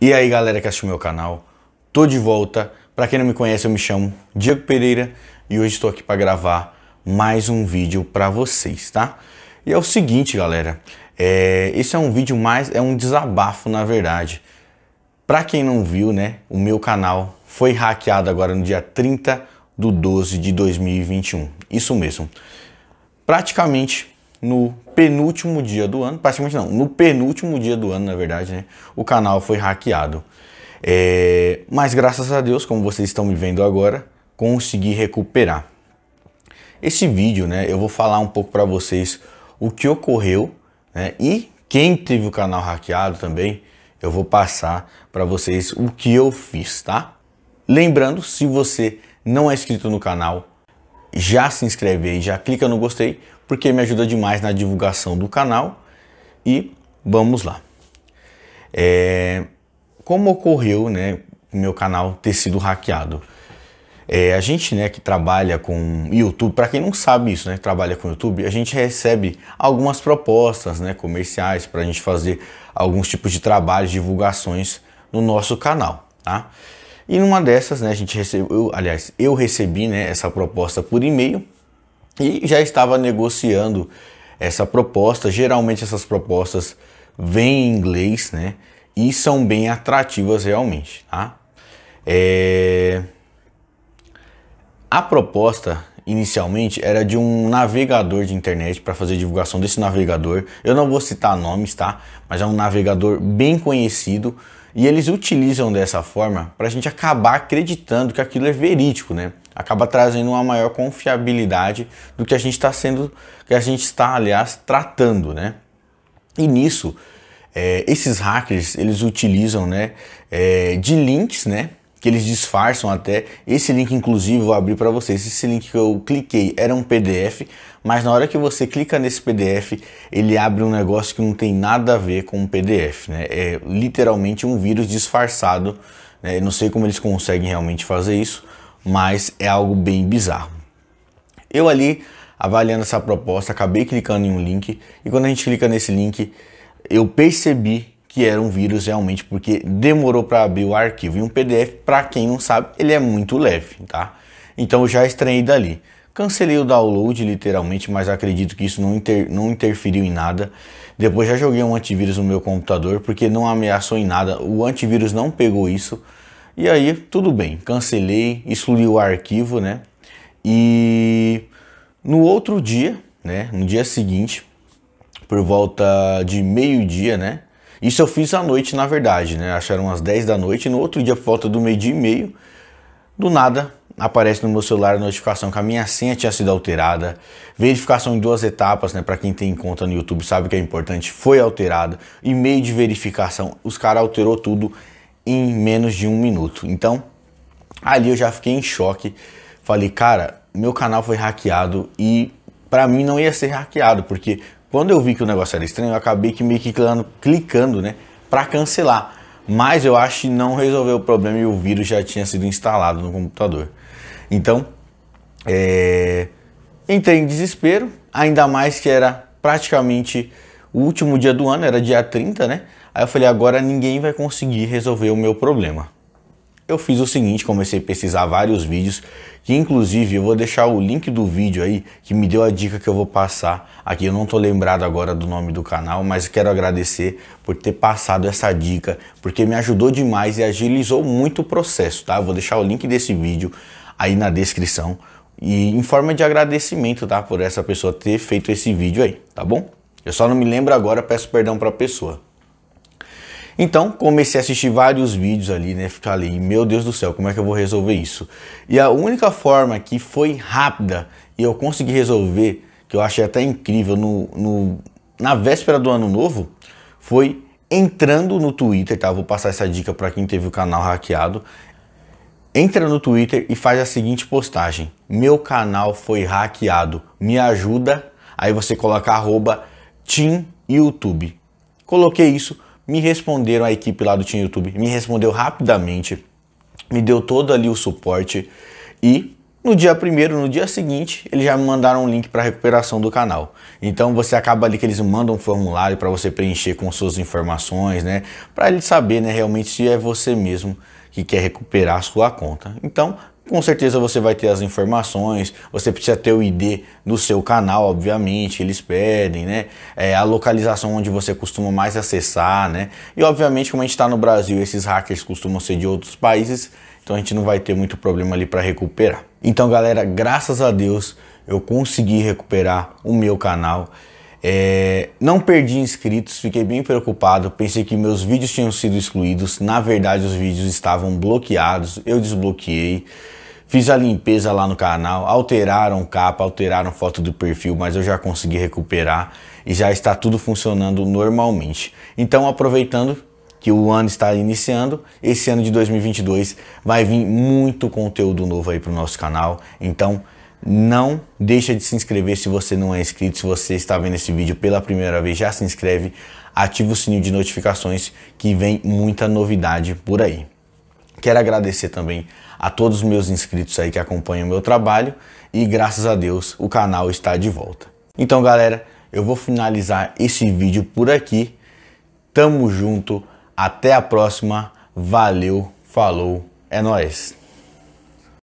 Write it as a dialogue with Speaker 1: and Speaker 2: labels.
Speaker 1: E aí galera que assistiu meu canal, tô de volta. Para quem não me conhece, eu me chamo Diego Pereira e hoje estou aqui para gravar mais um vídeo para vocês, tá? E é o seguinte, galera, é, esse é um vídeo mais, é um desabafo na verdade. Para quem não viu, né, o meu canal foi hackeado agora no dia 30 do 12 de 2021. Isso mesmo. Praticamente no penúltimo dia do ano, praticamente não, no penúltimo dia do ano, na verdade, né, o canal foi hackeado. É, mas graças a Deus, como vocês estão me vendo agora, consegui recuperar. Esse vídeo, né, eu vou falar um pouco para vocês o que ocorreu né, e quem teve o canal hackeado também, eu vou passar para vocês o que eu fiz, tá? Lembrando, se você não é inscrito no canal, já se inscreve aí, já clica no gostei, porque me ajuda demais na divulgação do canal. E vamos lá. É, como ocorreu, né, meu canal ter sido hackeado? É, a gente, né, que trabalha com YouTube, para quem não sabe isso, né, trabalha com YouTube, a gente recebe algumas propostas, né, comerciais para a gente fazer alguns tipos de trabalhos, divulgações no nosso canal, tá? E numa dessas, né, a gente recebeu, aliás, eu recebi, né, essa proposta por e-mail e já estava negociando essa proposta. Geralmente essas propostas vêm em inglês, né? E são bem atrativas realmente, tá? É... A proposta inicialmente era de um navegador de internet para fazer divulgação desse navegador. Eu não vou citar nomes, tá? Mas é um navegador bem conhecido e eles utilizam dessa forma para a gente acabar acreditando que aquilo é verídico, né? acaba trazendo uma maior confiabilidade do que a gente está sendo, que a gente está, aliás, tratando, né? E nisso, é, esses hackers eles utilizam, né, é, de links, né? Que eles disfarçam até. Esse link, inclusive, vou abrir para vocês. Esse link que eu cliquei era um PDF, mas na hora que você clica nesse PDF, ele abre um negócio que não tem nada a ver com um PDF, né? É literalmente um vírus disfarçado. Né? não sei como eles conseguem realmente fazer isso, mas é algo bem bizarro. Eu ali, avaliando essa proposta, acabei clicando em um link e quando a gente clica nesse link, eu percebi que era um vírus realmente porque demorou para abrir o arquivo. E um PDF, para quem não sabe, ele é muito leve, tá? Então eu já estranhei dali. Cancelei o download literalmente, mas acredito que isso não, inter, não interferiu em nada. Depois já joguei um antivírus no meu computador porque não ameaçou em nada. O antivírus não pegou isso. E aí, tudo bem, cancelei, excluí o arquivo, né? E no outro dia, né, no dia seguinte, por volta de meio-dia, né? Isso eu fiz à noite, na verdade, né? Acharam umas 10 da noite, no outro dia, por volta do meio-dia e meio, do nada, aparece no meu celular a notificação que a minha senha tinha sido alterada. Verificação em duas etapas, né? Para quem tem conta no YouTube sabe que é importante, foi alterada. E-mail de verificação, os caras alterou tudo em menos de um minuto. Então, ali eu já fiquei em choque. Falei, cara, meu canal foi hackeado e para mim não ia ser hackeado, porque quando eu vi que o negócio era estranho, eu acabei que meio que clicando, clicando né, para cancelar. Mas eu acho que não resolveu o problema e o vírus já tinha sido instalado no computador. Então, é... entrei em desespero, ainda mais que era praticamente o último dia do ano, era dia 30, né? Aí eu falei, agora ninguém vai conseguir resolver o meu problema. Eu fiz o seguinte, comecei a pesquisar vários vídeos, que inclusive eu vou deixar o link do vídeo aí, que me deu a dica que eu vou passar aqui. Eu não tô lembrado agora do nome do canal, mas quero agradecer por ter passado essa dica, porque me ajudou demais e agilizou muito o processo, tá? Eu vou deixar o link desse vídeo aí na descrição, e em forma de agradecimento, tá? Por essa pessoa ter feito esse vídeo aí, tá bom? Eu só não me lembro agora, peço perdão para a pessoa. Então comecei a assistir vários vídeos ali, né? Ficar ali, meu Deus do céu, como é que eu vou resolver isso? E a única forma que foi rápida e eu consegui resolver, que eu achei até incrível, no, no na véspera do ano novo, foi entrando no Twitter, tá? Vou passar essa dica para quem teve o canal hackeado. Entra no Twitter e faz a seguinte postagem: Meu canal foi hackeado, me ajuda. Aí você coloca arroba TeamYouTube. Coloquei isso, me responderam a equipe lá do Team YouTube, me respondeu rapidamente, me deu todo ali o suporte e no dia primeiro, no dia seguinte, eles já me mandaram um link para recuperação do canal. Então você acaba ali que eles mandam um formulário para você preencher com suas informações, né, para ele saber, né, realmente se é você mesmo que quer recuperar a sua conta. Então, com certeza você vai ter as informações, você precisa ter o ID no seu canal, obviamente, eles pedem, né? É, a localização onde você costuma mais acessar, né? E obviamente, como a gente está no Brasil, esses hackers costumam ser de outros países, então a gente não vai ter muito problema ali para recuperar. Então, galera, graças a Deus eu consegui recuperar o meu canal. É, não perdi inscritos, fiquei bem preocupado, pensei que meus vídeos tinham sido excluídos, na verdade os vídeos estavam bloqueados, eu desbloqueei, fiz a limpeza lá no canal, alteraram capa, alteraram foto do perfil, mas eu já consegui recuperar e já está tudo funcionando normalmente. Então aproveitando que o ano está iniciando, esse ano de 2022 vai vir muito conteúdo novo aí para o nosso canal, então não deixa de se inscrever se você não é inscrito, se você está vendo esse vídeo pela primeira vez, já se inscreve, ativa o sininho de notificações que vem muita novidade por aí. Quero agradecer também a todos os meus inscritos aí que acompanham o meu trabalho e graças a Deus o canal está de volta. Então, galera, eu vou finalizar esse vídeo por aqui. Tamo junto, até a próxima. Valeu, falou, é nós.